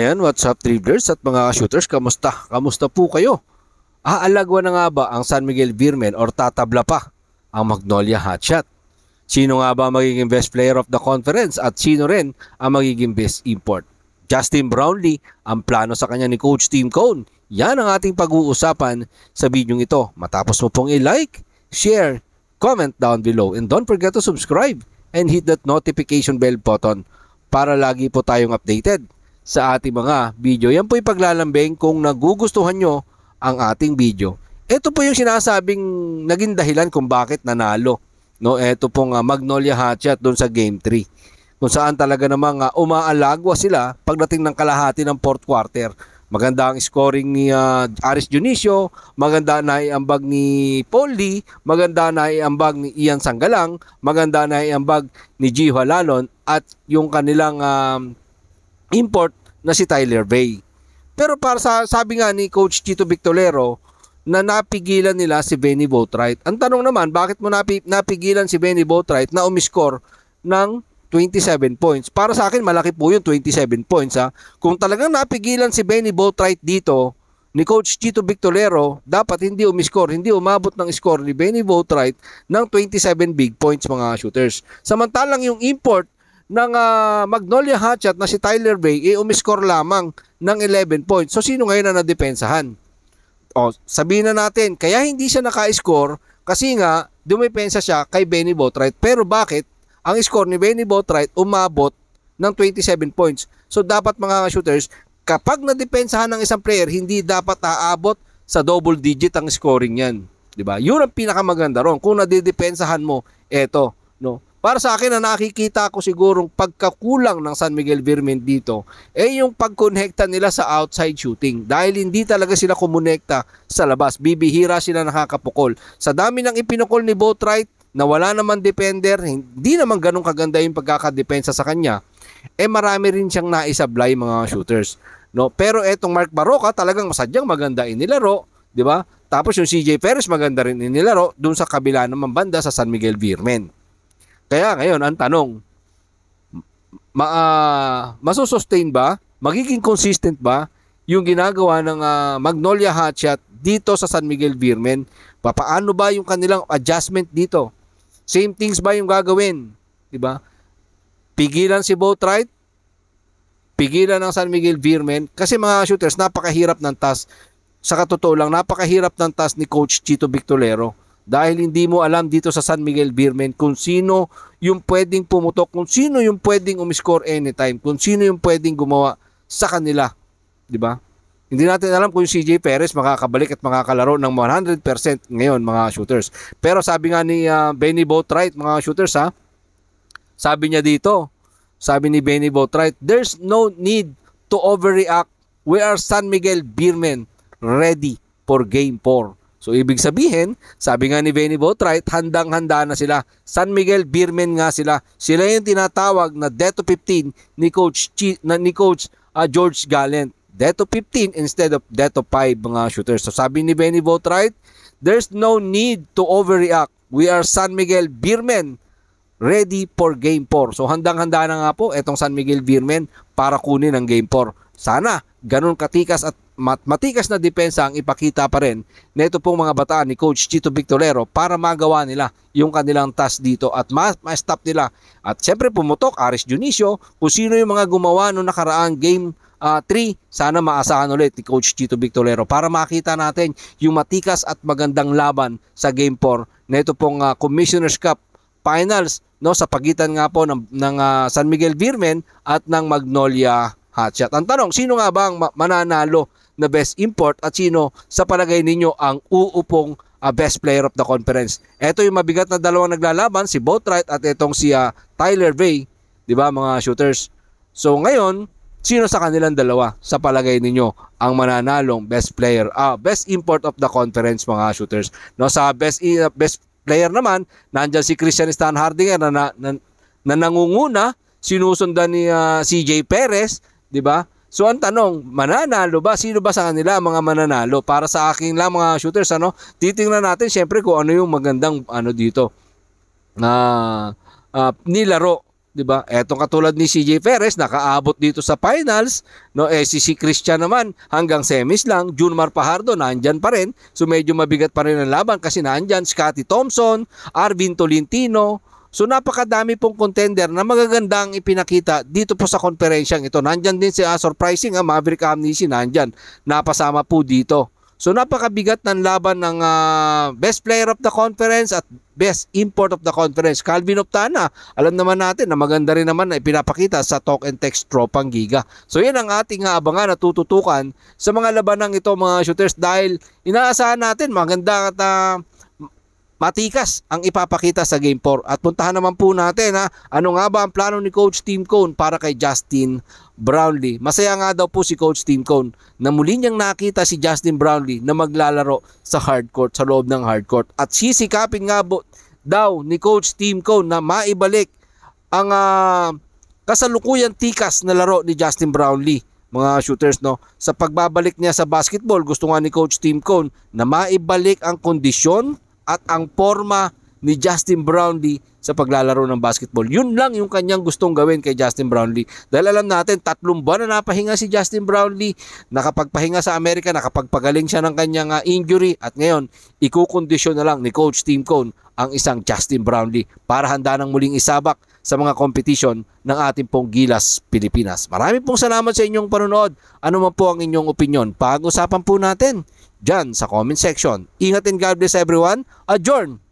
Ayan, what's up dribblers at mga shooters, kamusta? Kamusta po kayo? Aalagwa na nga ba ang San Miguel Beermen or tatabla pa ang Magnolia Hotshot? Sino nga ba magiging best player of the conference at sino rin ang magiging best import? Justin Brownlee, ang plano sa kanya ni Coach Tim Cone. Yan ang ating pag-uusapan sa video ito. Matapos mo pong i-like, share, comment down below and don't forget to subscribe and hit that notification bell button para lagi po tayong updated sa ating mga video. Yan po yung paglalambing kung nagugustuhan nyo ang ating video. Ito po yung sinasabing naging dahilan kung bakit nanalo. No, ito pong uh, Magnolia Hatchet doon sa Game 3. Kung saan talaga namang uh, umaalagwa sila pagdating ng kalahati ng fourth quarter. Maganda ang scoring ni uh, Aris Dionisio, maganda na iambag ni Paul Lee, maganda na iambag ni Ian Sanggalang, maganda na iambag ni G. Halalon at yung kanilang um, import na si Tyler Bay. Pero para sa sabi nga ni Coach Chito Victolero na napigilan nila si Benny Boatwright. Ang tanong naman, bakit mo napi, napigilan si Benny Boatwright na umiscore ng 27 points? Para sa akin, malaki po yung 27 points. Ha? Kung talagang napigilan si Benny Boatwright dito ni Coach Chito Victolero, dapat hindi umiscore, hindi umabot ng score ni Benny Boatwright ng 27 big points mga shooters. Samantalang yung import ng uh, Magnolia Hatchet na si Tyler Bay ay eh, umiscore lamang ng 11 points. So sino ngayon na nadepensahan? O, sabihin na natin, kaya hindi siya naka-score kasi nga dumepensa siya kay Benny Botright. Pero bakit? Ang score ni Benny Botright umabot ng 27 points. So dapat mga shooters, kapag nadepensahan ng isang player, hindi dapat aabot sa double digit ang scoring niyan. 'Di ba? Yun ang pinakamaganda ron. Kung nadidepensahan mo, eto, no. Para sa akin, na nakikita ko sigurong pagkakulang ng San Miguel Vermin dito, eh yung pagkonekta nila sa outside shooting. Dahil hindi talaga sila kumonekta sa labas. Bibihira sila nakakapukol. Sa dami ng ipinukol ni Boatwright, na wala naman defender, hindi naman ganun kaganda yung pagkakadepensa sa kanya, eh marami rin siyang naisablay mga shooters. No? Pero etong Mark Baroka talagang masadyang maganda inilaro, di ba? Tapos yung CJ Perez maganda rin inilaro doon sa kabila naman banda sa San Miguel Virmen. Kaya ngayon ang tanong, ma uh, masusustain ba, magiging consistent ba yung ginagawa ng uh, Magnolia Hotshot dito sa San Miguel Beermen? Paano ba yung kanilang adjustment dito? Same things ba yung gagawin? 'Di ba? Pigilan si Boatwright? Pigilan ng San Miguel Beermen? Kasi mga shooters, napakahirap ng task. Sa katotoo lang, napakahirap ng task ni Coach Chito Victolero. Dahil hindi mo alam dito sa San Miguel Beermen kung sino yung pwedeng pumutok, kung sino yung pwedeng umiscore anytime, kung sino yung pwedeng gumawa sa kanila. Di ba? Hindi natin alam kung si CJ Perez makakabalik at makakalaro ng 100% ngayon mga shooters. Pero sabi nga ni uh, Benny Boatwright mga shooters ha, sabi niya dito, sabi ni Benny Boatwright, there's no need to overreact. We are San Miguel Beermen ready for game 4. So ibig sabihin, sabi nga ni Benny Boatwright, handang-handa na sila. San Miguel Beermen nga sila. Sila yung tinatawag na Deto 15 ni Coach, Chi, na, ni Coach uh, George Gallant. Deto 15 instead of Deto 5 mga shooters. So sabi ni Benny Boatwright, there's no need to overreact. We are San Miguel Beermen ready for Game 4. So handang-handa na nga po itong San Miguel Beermen para kunin ang Game 4. Sana ganun katikas at matikas na depensa ang ipakita pa rin nito pong mga bataan ni Coach Chito Victorero para magawa nila yung kanilang task dito at ma-stop ma nila. At siyempre pumutok Aris Dionisio kung sino yung mga gumawa noong nakaraang game 3, uh, ah, sana maasahan ulit ni Coach Chito Victorero para makita natin yung matikas at magandang laban sa Game 4 na pong uh, Commissioner's Cup Finals no sa pagitan nga po ng, ng uh, San Miguel Virmen at ng Magnolia Hotshot. Ang tanong, sino nga ba ang mananalo na best import at sino sa palagay ninyo ang uupong uh, best player of the conference. Ito yung mabigat na dalawang naglalaban, si Boatwright at itong si uh, Tyler Bay, 'di ba mga shooters. So ngayon, sino sa kanilang dalawa sa palagay ninyo ang mananalong best player, uh, best import of the conference mga shooters. No sa best uh, best player naman, nandiyan si Christian Stan Hardinger na, na, na, na nangunguna, sinusundan ni uh, CJ Perez, 'di ba? So ang tanong, mananalo ba? Sino ba sa kanila ang mga mananalo? Para sa akin lang mga shooters, ano? Titingnan natin syempre kung ano yung magandang ano dito. Na uh, uh, nilaro, 'di ba? Etong katulad ni CJ Perez nakaabot dito sa finals, no? Eh si, si Christian naman hanggang semis lang, Junmar Pajardo nandiyan pa rin. So medyo mabigat pa rin ang laban kasi nandiyan Scotty Thompson, Arvin Tolentino, So napakadami pong contender na magagandang ipinakita dito po sa konferensyang ito. Nandyan din si uh, surprising uh, Maverick Amnesty nandyan. Napasama po dito. So napakabigat ng laban ng uh, best player of the conference at best import of the conference. Calvin Optana, alam naman natin na maganda rin naman na ipinapakita sa talk and text tropang giga. So yan ang ating haabangan na tututukan sa mga labanang ito mga shooters dahil inaasahan natin maganda at uh, matikas ang ipapakita sa Game 4. At puntahan naman po natin ha, ano nga ba ang plano ni Coach Tim Cone para kay Justin Brownlee. Masaya nga daw po si Coach Tim Cone na muli niyang nakita si Justin Brownlee na maglalaro sa hardcourt, sa loob ng hardcourt. At sisikapin nga bo, daw ni Coach Tim Cone na maibalik ang uh, kasalukuyang tikas na laro ni Justin Brownlee mga shooters no sa pagbabalik niya sa basketball gusto nga ni coach Tim Cone na maibalik ang kondisyon at ang forma ni Justin Brownlee sa paglalaro ng basketball. Yun lang yung kanyang gustong gawin kay Justin Brownlee. Dahil alam natin, tatlong buwan na napahinga si Justin Brownlee. Nakapagpahinga sa Amerika, nakapagpagaling siya ng kanyang ah, injury. At ngayon, ikukondisyon na lang ni Coach Tim Cone ang isang Justin Brownlee para handa ng muling isabak sa mga competition ng ating pong Gilas Pilipinas. Maraming pong salamat sa inyong panonood. Ano man po ang inyong opinion, pag-usapan po natin dyan sa comment section. Ingat and God bless everyone. Adjourn!